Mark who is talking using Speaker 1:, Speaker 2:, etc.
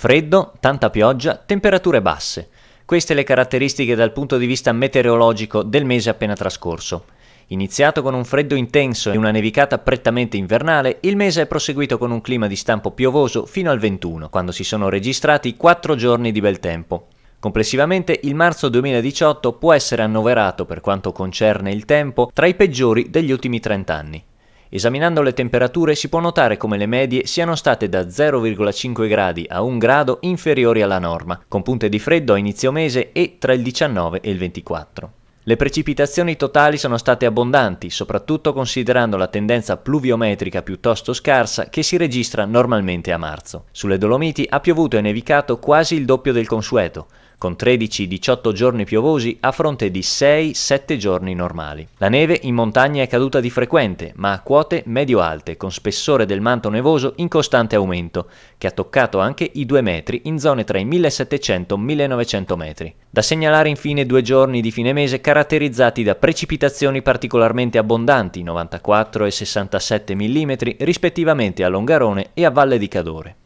Speaker 1: Freddo, tanta pioggia, temperature basse. Queste le caratteristiche dal punto di vista meteorologico del mese appena trascorso. Iniziato con un freddo intenso e una nevicata prettamente invernale, il mese è proseguito con un clima di stampo piovoso fino al 21, quando si sono registrati 4 giorni di bel tempo. Complessivamente il marzo 2018 può essere annoverato, per quanto concerne il tempo, tra i peggiori degli ultimi 30 anni. Esaminando le temperature si può notare come le medie siano state da 0,5 gradi a 1 grado inferiori alla norma, con punte di freddo a inizio mese e tra il 19 e il 24. Le precipitazioni totali sono state abbondanti, soprattutto considerando la tendenza pluviometrica piuttosto scarsa che si registra normalmente a marzo. Sulle Dolomiti ha piovuto e nevicato quasi il doppio del consueto, con 13-18 giorni piovosi a fronte di 6-7 giorni normali. La neve in montagna è caduta di frequente, ma a quote medio-alte, con spessore del manto nevoso in costante aumento, che ha toccato anche i 2 metri in zone tra i 1700 1900 metri. Da segnalare infine due giorni di fine mese caratterizzati da precipitazioni particolarmente abbondanti, 94 e 67 mm rispettivamente a Longarone e a Valle di Cadore.